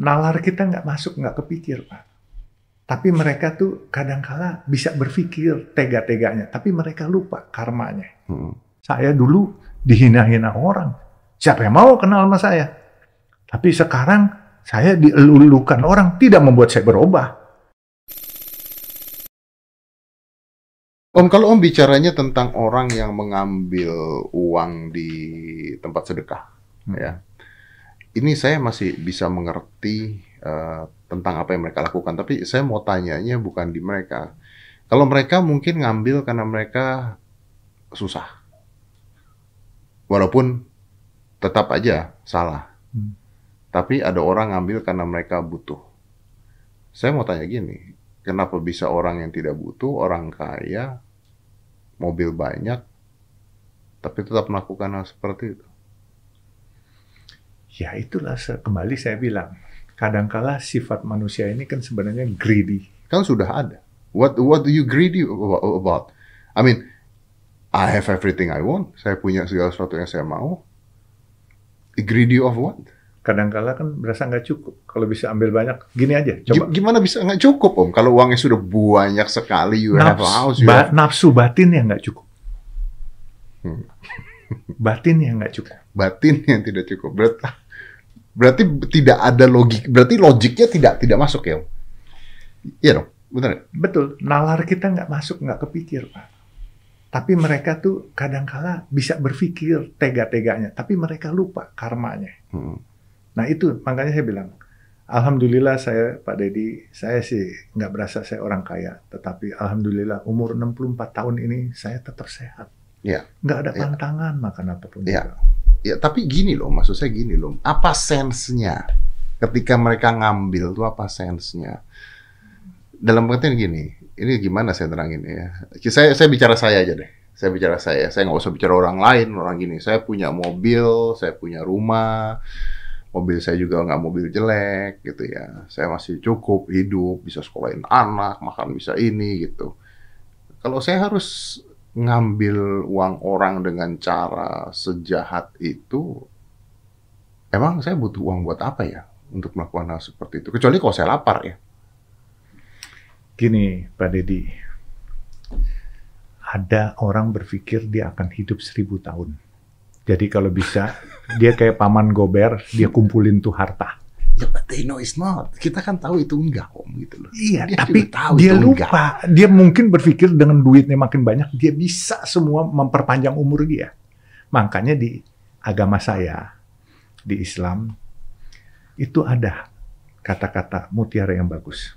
nalar kita nggak masuk, nggak kepikir, Pak. Tapi mereka tuh kadang kadangkala bisa berpikir tega-teganya, tapi mereka lupa karmanya. Hmm. Saya dulu dihina-hina orang. Siapa yang mau kenal sama saya? Tapi sekarang saya dielulukan orang, tidak membuat saya berubah. Om, kalau Om bicaranya tentang orang yang mengambil uang di tempat sedekah, hmm. ya, ini saya masih bisa mengerti uh, tentang apa yang mereka lakukan, tapi saya mau tanyanya bukan di mereka. Kalau mereka mungkin ngambil karena mereka susah, walaupun tetap aja salah. Hmm. Tapi ada orang ngambil karena mereka butuh. Saya mau tanya gini, kenapa bisa orang yang tidak butuh, orang kaya, mobil banyak, tapi tetap melakukan hal seperti itu? Ya itulah kembali saya bilang, kadangkala sifat manusia ini kan sebenarnya greedy. Kan sudah ada. What what do you greedy about? I mean, I have everything I want. Saya punya segala sesuatu yang saya mau. Greedy of what? Kadangkala kan berasa nggak cukup. Kalau bisa ambil banyak, gini aja. Coba. Gimana bisa nggak cukup om? Kalau uangnya sudah banyak sekali, you nafsu, have house. You ba have... Nafsu batin yang nggak cukup. Hmm. batin yang nggak cukup. Batin yang tidak cukup. Berarti Berarti tidak ada logik, berarti logiknya tidak tidak masuk ya? Iya dong, benar ya? Betul, nalar kita nggak masuk, nggak kepikir Pak. Tapi mereka tuh kadangkala bisa berpikir tega-teganya, tapi mereka lupa karmanya. Hmm. Nah itu makanya saya bilang, Alhamdulillah saya Pak Dedi, saya sih nggak berasa saya orang kaya, tetapi Alhamdulillah umur 64 tahun ini saya tetap sehat. Ya. Nggak ada ya. makan apapun. Ya. Juga ya tapi gini loh, maksud saya gini loh. Apa sensenya ketika mereka ngambil tuh apa sensenya? Dalam pengertian gini, ini gimana saya terangin ya? Saya saya bicara saya aja deh. Saya bicara saya, saya nggak usah bicara orang lain, orang gini. Saya punya mobil, saya punya rumah, mobil saya juga nggak mobil jelek gitu ya. Saya masih cukup hidup, bisa sekolahin anak, makan bisa ini gitu. Kalau saya harus ngambil uang orang dengan cara sejahat itu, emang saya butuh uang buat apa ya untuk melakukan hal seperti itu? Kecuali kalau saya lapar ya. Gini, Pak Deddy, ada orang berpikir dia akan hidup seribu tahun. Jadi kalau bisa, dia kayak paman Gober, dia kumpulin tuh harta ya but they know it's not. Kita kan tahu itu enggak om gitu loh. Iya, dia tapi tahu dia lupa. Enggak. Dia mungkin berpikir dengan duitnya makin banyak dia bisa semua memperpanjang umur dia. Makanya di agama saya di Islam itu ada kata-kata mutiara yang bagus.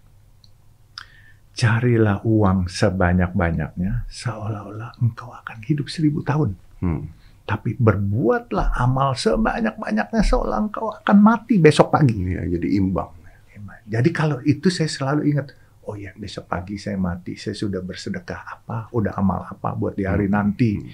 Carilah uang sebanyak-banyaknya seolah-olah engkau akan hidup seribu tahun. Hmm tapi berbuatlah amal sebanyak-banyaknya seolah engkau akan mati besok pagi. Ya, jadi imbang. Jadi kalau itu saya selalu ingat, oh ya besok pagi saya mati, saya sudah bersedekah apa, udah amal apa buat di hari hmm. nanti. Hmm.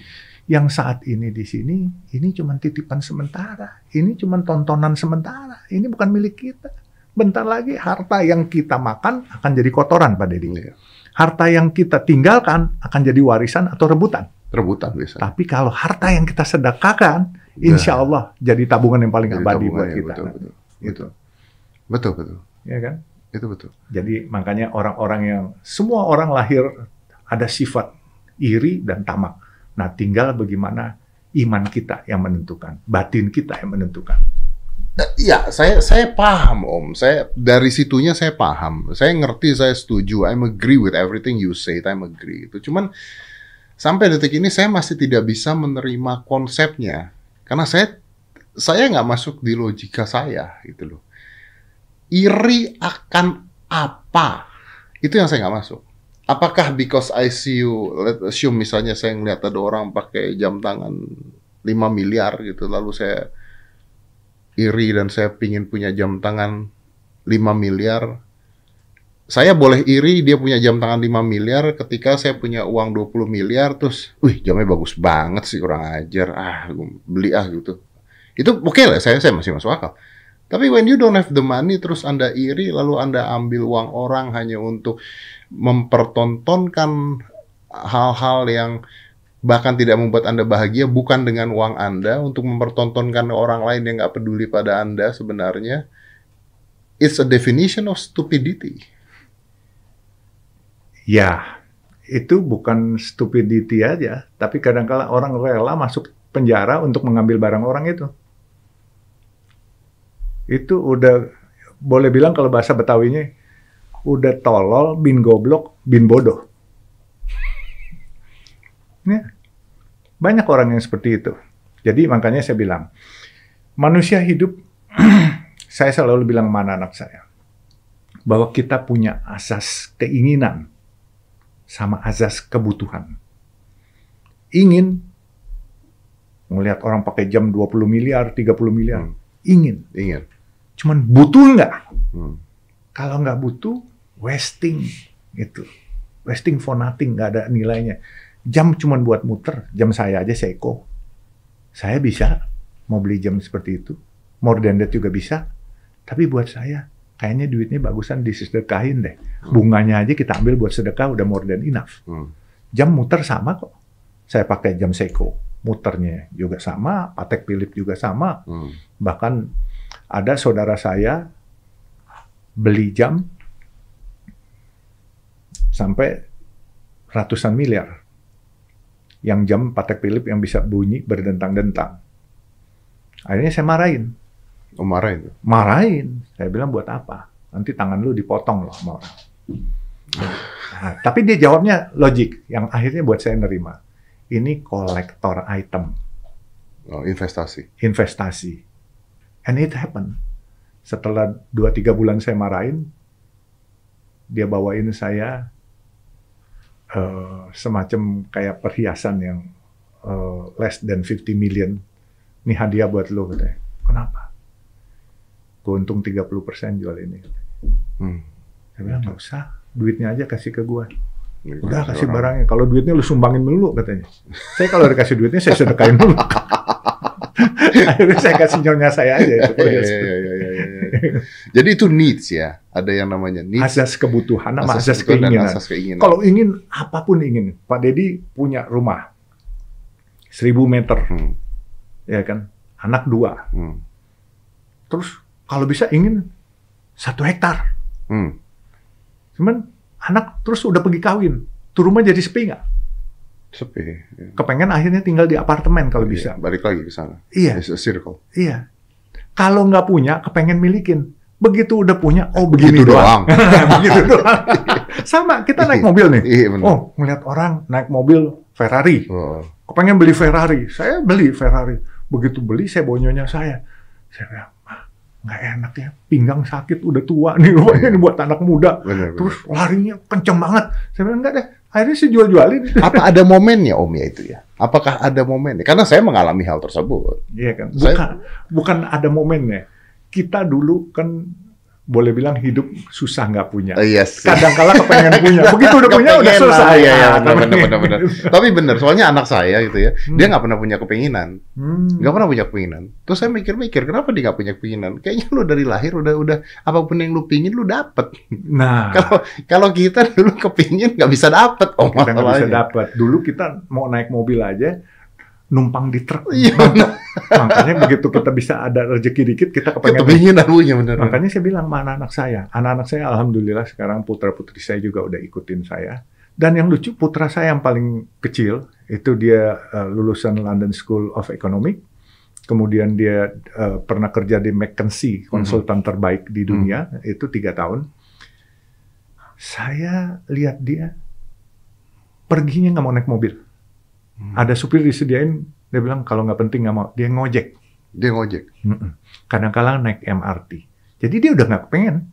Yang saat ini di sini, ini cuma titipan sementara, ini cuma tontonan sementara, ini bukan milik kita. Bentar lagi harta yang kita makan akan jadi kotoran pada iya. diri. Harta yang kita tinggalkan akan jadi warisan atau rebutan rebutan biasa. Tapi kalau harta yang kita sedekahkan, iya. insya Allah jadi tabungan yang paling jadi abadi buat ya, kita. Betul, betul, gitu. betul, betul, betul. Iya kan? Itu betul. Jadi makanya orang-orang yang semua orang lahir ada sifat iri dan tamak. Nah, tinggal bagaimana iman kita yang menentukan, batin kita yang menentukan. Eh, iya, saya saya paham Om. Saya dari situnya saya paham. Saya ngerti, saya setuju. I agree with everything you say. I'm agree. Itu cuman sampai detik ini saya masih tidak bisa menerima konsepnya karena saya saya nggak masuk di logika saya gitu loh iri akan apa itu yang saya nggak masuk apakah because I see you let assume misalnya saya ngeliat ada orang pakai jam tangan 5 miliar gitu lalu saya iri dan saya pingin punya jam tangan 5 miliar saya boleh iri dia punya jam tangan 5 miliar ketika saya punya uang 20 miliar terus wih jamnya bagus banget sih kurang ajar ah beli ah gitu itu oke okay lah saya saya masih masuk akal tapi when you don't have the money terus anda iri lalu anda ambil uang orang hanya untuk mempertontonkan hal-hal yang bahkan tidak membuat anda bahagia bukan dengan uang anda untuk mempertontonkan orang lain yang nggak peduli pada anda sebenarnya it's a definition of stupidity Ya, itu bukan stupidity aja, tapi kadangkala orang rela masuk penjara untuk mengambil barang orang itu. Itu udah boleh bilang kalau bahasa Betawinya udah tolol, bin goblok, bin bodoh. Ya. Banyak orang yang seperti itu. Jadi makanya saya bilang, manusia hidup, saya selalu bilang mana anak saya, bahwa kita punya asas keinginan sama azas kebutuhan. Ingin melihat orang pakai jam 20 miliar, 30 miliar. Hmm. Ingin. Ingin. Cuman butuh nggak? Hmm. Kalau nggak butuh, wasting gitu. Wasting for nothing, nggak ada nilainya. Jam cuman buat muter, jam saya aja seeko. Saya bisa mau beli jam seperti itu. More than that juga bisa. Tapi buat saya, kayaknya duitnya bagusan disedekahin deh. Hmm. Bunganya aja kita ambil buat sedekah udah more than enough. Hmm. Jam muter sama kok. Saya pakai jam Seiko, muternya juga sama, Patek Philip juga sama. Hmm. Bahkan ada saudara saya beli jam sampai ratusan miliar. Yang jam Patek Philip yang bisa bunyi berdentang-dentang. Akhirnya saya marahin Oh, marahin? Marahin. Saya bilang buat apa? Nanti tangan lu dipotong loh sama orang. Nah, tapi dia jawabnya logik yang akhirnya buat saya nerima. Ini kolektor item. Oh, investasi. Investasi. And it happened. Setelah 2-3 bulan saya marahin, dia bawain saya uh, semacam kayak perhiasan yang uh, less than 50 million. Ini hadiah buat lo katanya. Kenapa? Gue untung 30% jual ini. Hmm. Saya bilang, nggak usah. Duitnya aja kasih ke gue. Udah kasih barangnya. Kalau duitnya lu sumbangin dulu katanya. Saya kalau dikasih duitnya saya sedekahin dulu. Akhirnya saya kasih nyonya saya aja. Itu ya, Jadi itu needs ya. Ada yang namanya needs. Asas kebutuhan sama asas, asas keinginan. Asas keinginan. Kalau ingin apapun ingin. Pak Deddy punya rumah. Seribu meter. Hmm. Ya kan. Anak dua. Hmm. Terus kalau bisa ingin satu hektar. Hmm. Cuman anak terus udah pergi kawin, tuh rumah jadi sepi nggak? Sepi. Ya. Kepengen akhirnya tinggal di apartemen kalau iya, bisa. Ya, balik lagi ke sana. Iya. It's circle. Iya. Kalau nggak punya, kepengen milikin. Begitu udah punya, oh begini Begitu doang. doang. Begitu doang. Sama, kita naik iya. mobil nih. Iya, bener. Oh, ngeliat orang naik mobil Ferrari. Oh. Kepengen beli Ferrari. Saya beli Ferrari. Begitu beli, saya bonyonya saya. Saya bilang, nggak enak ya pinggang sakit udah tua nih rupanya ini buat anak muda bener, bener. terus larinya kenceng banget saya bilang enggak deh akhirnya saya jual jualin apa ada momennya om ya itu ya apakah ada momennya karena saya mengalami hal tersebut iya kan bukan saya... bukan ada momennya kita dulu kan boleh bilang hidup susah nggak punya. Uh, oh, yes. Iya Kadang kala kepengen punya. Begitu udah punya udah susah. Iya, iya, benar, benar, Tapi bener, soalnya anak saya gitu ya, hmm. dia nggak pernah punya kepenginan, hmm. nggak pernah punya kepenginan. Terus saya mikir-mikir, kenapa dia nggak punya kepenginan? Kayaknya lu dari lahir udah udah apapun yang lu pingin lu dapet. Nah, kalau kalau kita dulu kepingin nggak bisa dapet, oh nggak bisa dapet. Dulu kita mau naik mobil aja, numpang di truk. Iya. makanya begitu kita bisa ada rezeki dikit kita kepengen. Kepingin arunya benar. Makanya saya bilang sama anak-anak saya, anak-anak saya alhamdulillah sekarang putra-putri saya juga udah ikutin saya. Dan yang lucu putra saya yang paling kecil itu dia uh, lulusan London School of Economics. Kemudian dia uh, pernah kerja di McKinsey, mhm. konsultan mm -hmm. terbaik di mhm. dunia, mm -hmm. itu tiga tahun. Saya lihat dia perginya nggak mau naik mobil Hmm. Ada supir disediain, dia bilang kalau nggak penting nggak mau, dia ngojek. Dia ngojek. Kadang-kadang naik MRT. Jadi dia udah nggak pengen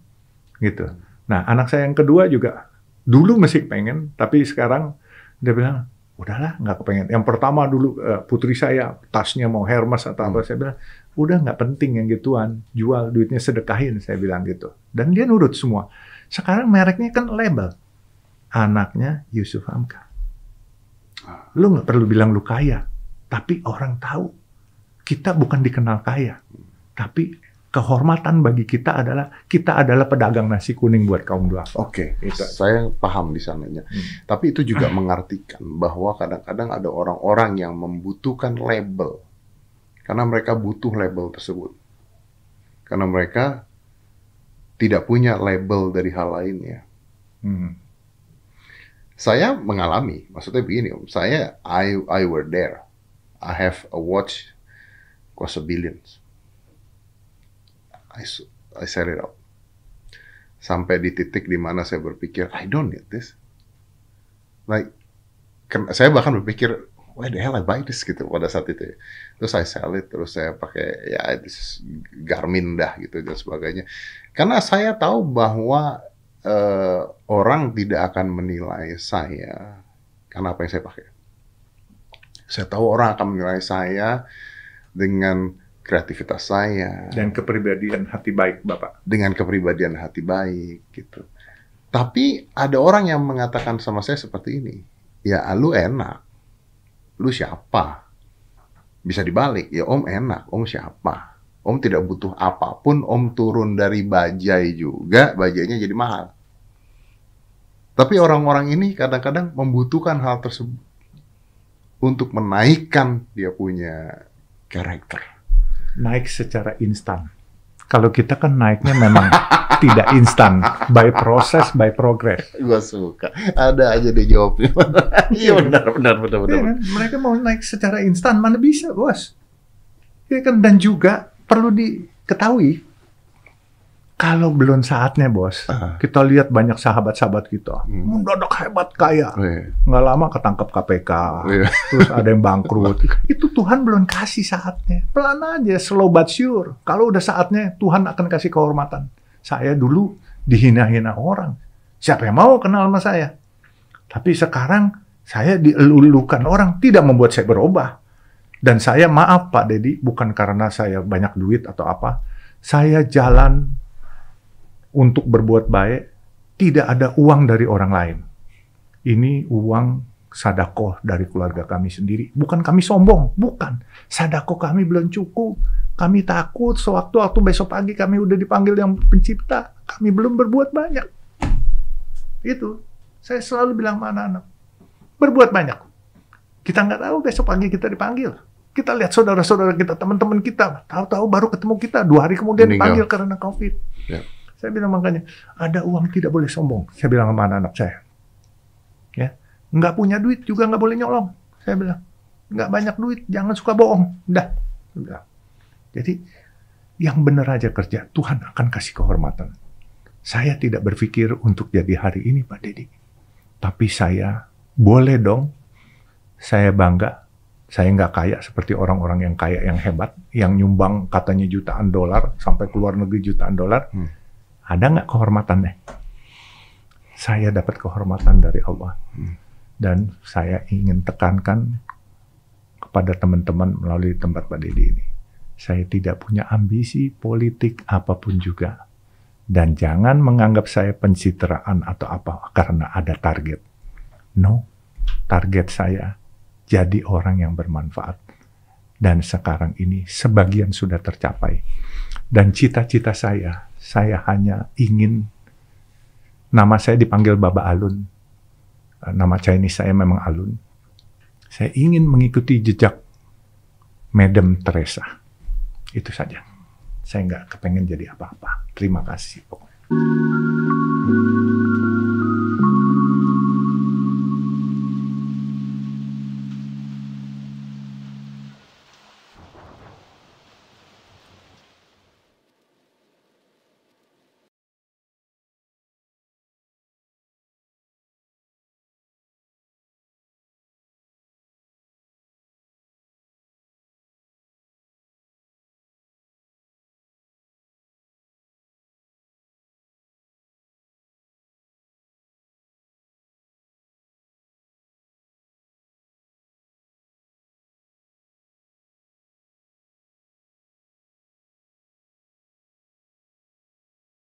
gitu. Nah anak saya yang kedua juga dulu masih pengen, tapi sekarang dia bilang udahlah nggak kepengen. Yang pertama dulu eh, putri saya tasnya mau Hermes atau apa, hmm. saya bilang udah nggak penting yang gituan, jual duitnya sedekahin, saya bilang gitu. Dan dia nurut semua. Sekarang mereknya kan label, anaknya Yusuf Hamka. Ah. Lu nggak perlu bilang lu kaya, tapi orang tahu kita bukan dikenal kaya, tapi kehormatan bagi kita adalah kita adalah pedagang nasi kuning buat kaum duafa. Oke, okay, saya paham di sananya. Hmm. Tapi itu juga mengartikan bahwa kadang-kadang ada orang-orang yang membutuhkan label karena mereka butuh label tersebut. Karena mereka tidak punya label dari hal lainnya. Hmm. Saya mengalami, maksudnya begini om, saya I I were there. I have a watch cost a billions. I I sell it out. Sampai di titik di mana saya berpikir I don't need this. Like saya bahkan berpikir why the hell I buy this gitu pada saat itu. Ya. Terus saya sell it, terus saya pakai ya this Garmin dah gitu dan sebagainya. Karena saya tahu bahwa uh, orang tidak akan menilai saya karena apa yang saya pakai. Saya tahu orang akan menilai saya dengan kreativitas saya dan kepribadian hati baik Bapak. Dengan kepribadian hati baik gitu. Tapi ada orang yang mengatakan sama saya seperti ini. Ya lu enak. Lu siapa? Bisa dibalik. Ya om enak. Om siapa? Om tidak butuh apapun, Om turun dari bajai juga, bajainya jadi mahal. Tapi orang-orang ini kadang-kadang membutuhkan hal tersebut untuk menaikkan dia punya karakter. Naik secara instan. Kalau kita kan naiknya memang tidak instan, by process, by progress. Gua suka. Ada aja dia jawabnya. Iya benar, benar, benar, benar. Ya, kan? Mereka mau naik secara instan, mana bisa, bos? Ya kan dan juga perlu diketahui kalau belum saatnya bos, uh. kita lihat banyak sahabat-sahabat kita hmm. mendadak hebat kaya, iya. nggak lama ketangkep KPK, iya. terus ada yang bangkrut. Itu Tuhan belum kasih saatnya. Pelan aja, slow but sure. Kalau udah saatnya, Tuhan akan kasih kehormatan. Saya dulu dihina-hina orang. Siapa yang mau kenal sama saya? Tapi sekarang saya dielulukan orang, tidak membuat saya berubah. Dan saya maaf Pak Dedi, bukan karena saya banyak duit atau apa. Saya jalan untuk berbuat baik, tidak ada uang dari orang lain. Ini uang sadako dari keluarga kami sendiri. Bukan kami sombong, bukan. Sadako kami belum cukup. Kami takut sewaktu-waktu besok pagi kami udah dipanggil yang pencipta. Kami belum berbuat banyak. Itu. Saya selalu bilang sama anak-anak. Berbuat banyak. Kita nggak tahu besok pagi kita dipanggil. Kita lihat saudara-saudara kita, teman-teman kita, tahu-tahu baru ketemu kita dua hari kemudian panggil karena COVID. Ya. Saya bilang makanya ada uang tidak boleh sombong. Saya bilang sama anak-anak saya, ya nggak punya duit juga nggak boleh nyolong. Saya bilang nggak banyak duit, jangan suka bohong. Dah, Jadi yang benar aja kerja, Tuhan akan kasih kehormatan. Saya tidak berpikir untuk jadi hari ini, Pak Dedi. Tapi saya boleh dong, saya bangga saya nggak kaya seperti orang-orang yang kaya yang hebat, yang nyumbang katanya jutaan dolar sampai keluar negeri jutaan dolar. Hmm. Ada nggak kehormatannya? Saya dapat kehormatan dari Allah. Hmm. Dan saya ingin tekankan kepada teman-teman melalui tempat Pak Didi ini. Saya tidak punya ambisi politik apapun juga. Dan jangan menganggap saya pencitraan atau apa karena ada target. No, target saya jadi orang yang bermanfaat. Dan sekarang ini sebagian sudah tercapai. Dan cita-cita saya, saya hanya ingin nama saya dipanggil Baba Alun. Eh, nama Chinese saya memang Alun. Saya ingin mengikuti jejak Madam Teresa. Itu saja. Saya nggak kepengen jadi apa-apa. Terima kasih pokoknya.